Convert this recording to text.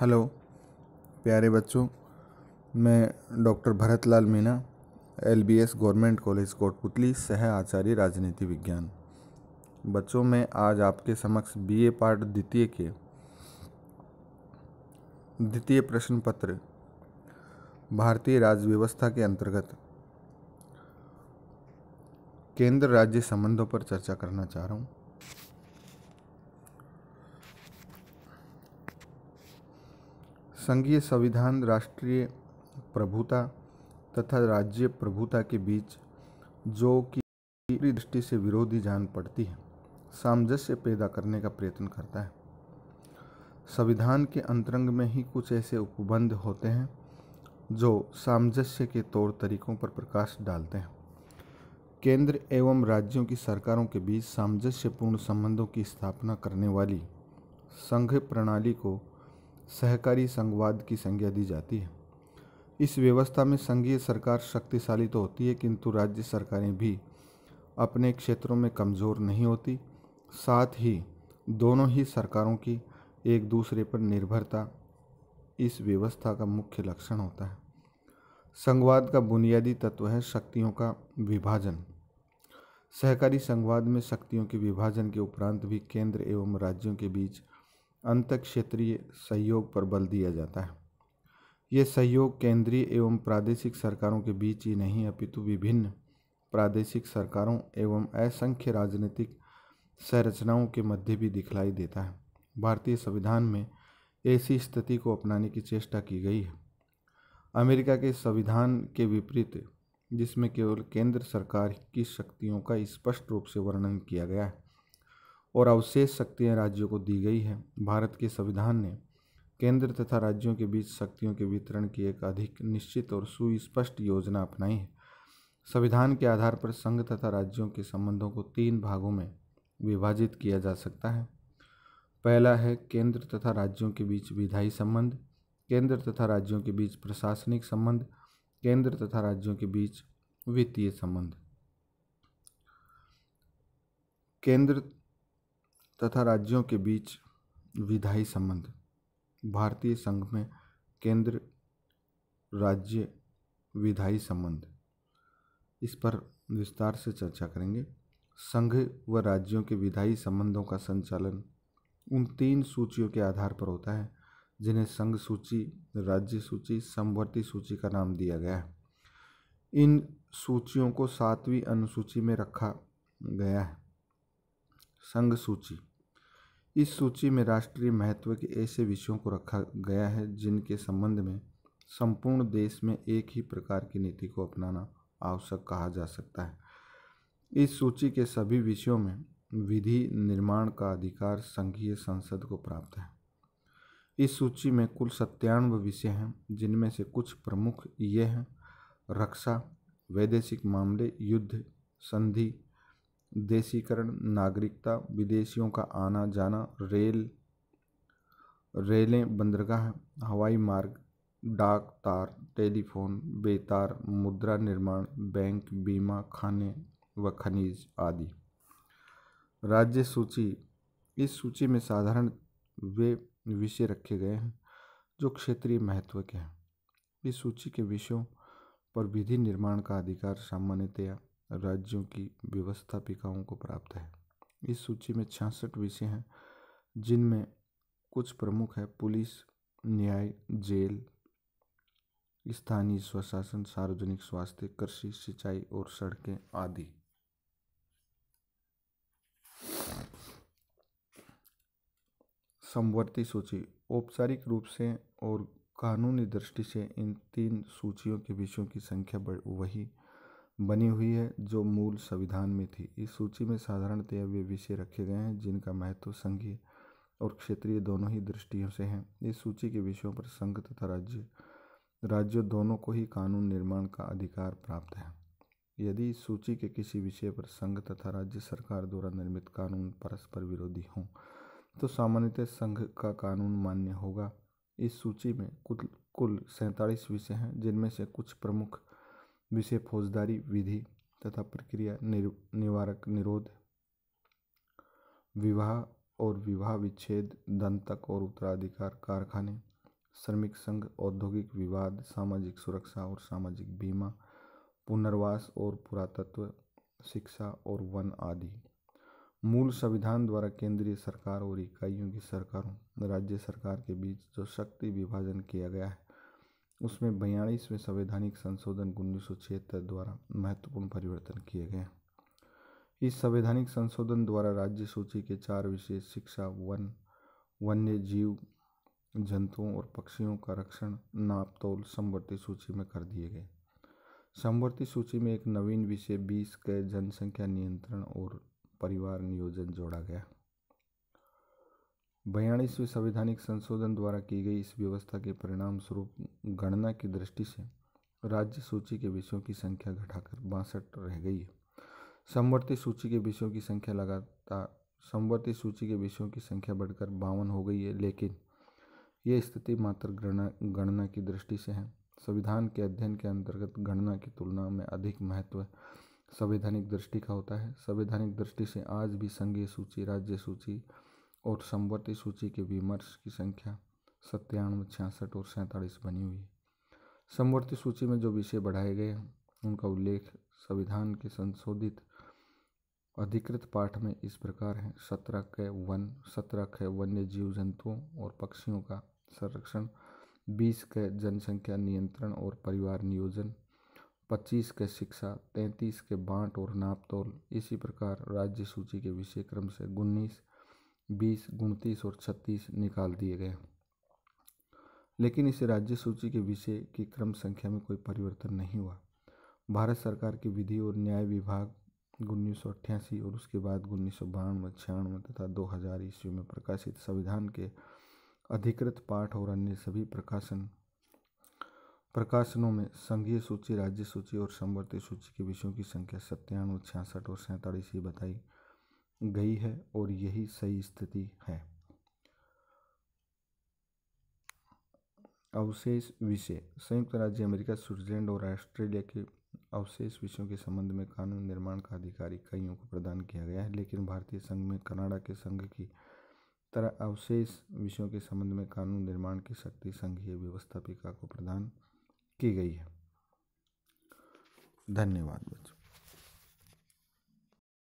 hello प्यारे बच्चों मैं doctor Bharat Lal Meena S government college Kotputli सह आचार्य राजनीति विज्ञान बच्चों मैं आज आपके समक्ष बीए पार्ट द्वितीय के द्वितीय प्रश्न पत्र भारतीय राज्य व्यवस्था के अंतर्गत केंद्र राज्य संबंधों पर चर्चा करना चाह रहा हूँ संघीय संविधान राष्ट्रीय प्रभुता तथा राज्य प्रभुता के बीच जो कि दृष्टि से विरोधी जान पड़ती है सामंजस्य पैदा करने का प्रयत्न करता है संविधान के अंतरंग में ही कुछ ऐसे उपबंध होते हैं जो सामंजस्य के तौर तरीकों पर प्रकाश डालते हैं केंद्र एवं राज्यों की सरकारों के बीच सामंजस्यपूर्ण संबंधों की स्थापना करने वाली संघ प्रणाली को सहकारी संघवाद की संज्ञा दी जाती है इस व्यवस्था में संघीय सरकार शक्तिशाली तो होती है किंतु राज्य सरकारें भी अपने क्षेत्रों में कमज़ोर नहीं होती साथ ही दोनों ही सरकारों की एक दूसरे पर निर्भरता इस व्यवस्था का मुख्य लक्षण होता है संघवाद का बुनियादी तत्व है शक्तियों का विभाजन सहकारी संघवाद में शक्तियों के विभाजन के उपरांत भी केंद्र एवं राज्यों के बीच अंत क्षेत्रीय सहयोग पर बल दिया जाता है ये सहयोग केंद्रीय एवं प्रादेशिक सरकारों के बीच ही नहीं अपितु विभिन्न प्रादेशिक सरकारों एवं असंख्य राजनीतिक संरचनाओं के मध्य भी दिखलाई देता है भारतीय संविधान में ऐसी स्थिति को अपनाने की चेष्टा की गई है अमेरिका के संविधान के विपरीत जिसमें केवल केंद्र सरकार की शक्तियों का स्पष्ट रूप से वर्णन किया गया है और अवशेष शक्तियाँ राज्यों को दी गई हैं भारत के संविधान ने केंद्र तथा राज्यों के बीच शक्तियों के वितरण की एक अधिक निश्चित और सुस्पष्ट योजना अपनाई है संविधान के आधार पर संघ तथा राज्यों के संबंधों को तीन भागों में विभाजित किया जा सकता है पहला है केंद्र तथा राज्यों के बीच विधायी संबंध केंद्र तथा राज्यों के बीच प्रशासनिक संबंध केंद्र तथा राज्यों के बीच वित्तीय संबंध केंद्र तथा राज्यों के बीच विधायी संबंध भारतीय संघ में केंद्र राज्य विधायी संबंध इस पर विस्तार से चर्चा करेंगे संघ व राज्यों के विधायी संबंधों का संचालन उन तीन सूचियों के आधार पर होता है जिन्हें संघ सूची राज्य सूची समवर्ती सूची का नाम दिया गया है इन सूचियों को सातवीं अनुसूची में रखा गया है संघ सूची इस सूची में राष्ट्रीय महत्व के ऐसे विषयों को रखा गया है जिनके संबंध में संपूर्ण देश में एक ही प्रकार की नीति को अपनाना आवश्यक कहा जा सकता है इस सूची के सभी विषयों में विधि निर्माण का अधिकार संघीय संसद को प्राप्त है इस सूची में कुल सत्तानवे विषय हैं जिनमें से कुछ प्रमुख ये हैं रक्षा वैदेशिक मामले युद्ध संधि देशीकरण नागरिकता विदेशियों का आना जाना रेल रेलें बंदरगाह हवाई मार्ग डाक तार टेलीफोन बेतार मुद्रा निर्माण बैंक बीमा खाने व खनिज आदि राज्य सूची इस सूची में साधारण वे विषय रखे गए हैं जो क्षेत्रीय महत्व के हैं इस सूची के विषयों पर विधि निर्माण का अधिकार सामान्यतया राज्यों की व्यवस्थापिकाओं को प्राप्त है इस सूची में छियासठ विषय हैं जिनमें कुछ प्रमुख है पुलिस न्याय जेल स्थानीय स्वशासन सार्वजनिक स्वास्थ्य कृषि सिंचाई और सड़कें आदि समवर्ती सूची औपचारिक रूप से और कानूनी दृष्टि से इन तीन सूचियों के विषयों की संख्या वही बनी हुई है जो मूल संविधान में थी इस सूची में साधारणतया वे विषय रखे गए हैं जिनका महत्व संघीय और क्षेत्रीय दोनों ही दृष्टियों से हैं इस सूची के विषयों पर संघ तथा राज्य राज्यों दोनों को ही कानून निर्माण का अधिकार प्राप्त है यदि इस सूची के किसी विषय पर संघ तथा राज्य सरकार द्वारा निर्मित कानून परस्पर विरोधी हों तो सामान्यतः संघ का कानून मान्य होगा इस सूची में कुल कुल सैंतालीस विषय हैं जिनमें से कुछ प्रमुख विषय फौजदारी विधि तथा प्रक्रिया निवारक निरोध विवाह और विवाह विच्छेद दंतक और उत्तराधिकार कारखाने श्रमिक संघ औद्योगिक विवाद सामाजिक सुरक्षा और सामाजिक बीमा पुनर्वास और पुरातत्व शिक्षा और वन आदि मूल संविधान द्वारा केंद्रीय सरकार और इकाइयों की सरकारों राज्य सरकार के बीच जो शक्ति विभाजन किया गया है उसमें बयालीसवें संवैधानिक संशोधन उन्नीस द्वारा महत्वपूर्ण परिवर्तन किए गए इस संवैधानिक संशोधन द्वारा राज्य सूची के चार विशेष शिक्षा वन वन्य जीव जंतुओं और पक्षियों का रक्षण नाप तोल समवर्ती सूची में कर दिए गए समवर्ती सूची में एक नवीन विषय बीस के जनसंख्या नियंत्रण और परिवार नियोजन जोड़ा गया बयालीसवें संवैधानिक संशोधन द्वारा की गई इस व्यवस्था के परिणाम स्वरूप गणना की दृष्टि से राज्य सूची के विषयों की संख्या घटाकर बासठ रह गई है समवर्ती सूची के विषयों की संख्या लगातार समवर्ती सूची के विषयों की संख्या बढ़कर बावन हो गई है लेकिन ये स्थिति मात्र गणना गणना की दृष्टि से है संविधान के अध्ययन के अंतर्गत गणना की तुलना में अधिक महत्व संवैधानिक दृष्टि का होता है संवैधानिक दृष्टि से आज भी संघीय सूची राज्य सूची और समवर्ती सूची के विमर्श की संख्या सत्तानवे छियासठ और सैंतालीस बनी हुई है संवर्ती सूची में जो विषय बढ़ाए गए हैं उनका उल्लेख संविधान के संशोधित अधिकृत पाठ में इस प्रकार है सत्रह क वन सत्रह क वन्य जीव जंतुओं और पक्षियों का संरक्षण बीस के जनसंख्या नियंत्रण और परिवार नियोजन पच्चीस के शिक्षा तैंतीस के बांट और नापतोल इसी प्रकार राज्य सूची के विषय क्रम से उन्नीस बीस उनतीस और छत्तीस निकाल दिए गए लेकिन इस राज्य सूची के विषय की क्रम संख्या में कोई परिवर्तन नहीं हुआ भारत सरकार की विधि और न्याय विभाग उन्नीस सौ और उसके बाद उन्नीस सौ बानवे छियानवे तथा दो हजार ईस्वी में प्रकाशित संविधान के अधिकृत पाठ और अन्य सभी प्रकाशन प्रकाशनों में संघीय सूची राज्य सूची और समवर्ती सूची के विषयों की संख्या सत्तानवे छियासठ और सैंतालीस ही बताई गई है और यही सही स्थिति है अवशेष विषय संयुक्त राज्य अमेरिका स्विट्जरलैंड और ऑस्ट्रेलिया के अवशेष विषयों के संबंध में कानून निर्माण का अधिकार इकाइयों को प्रदान किया गया है लेकिन भारतीय संघ में कनाडा के संघ की तरह अवशेष विषयों के संबंध में कानून निर्माण की शक्ति संघीय व्यवस्थापिका को प्रदान की गई है धन्यवाद बच्चों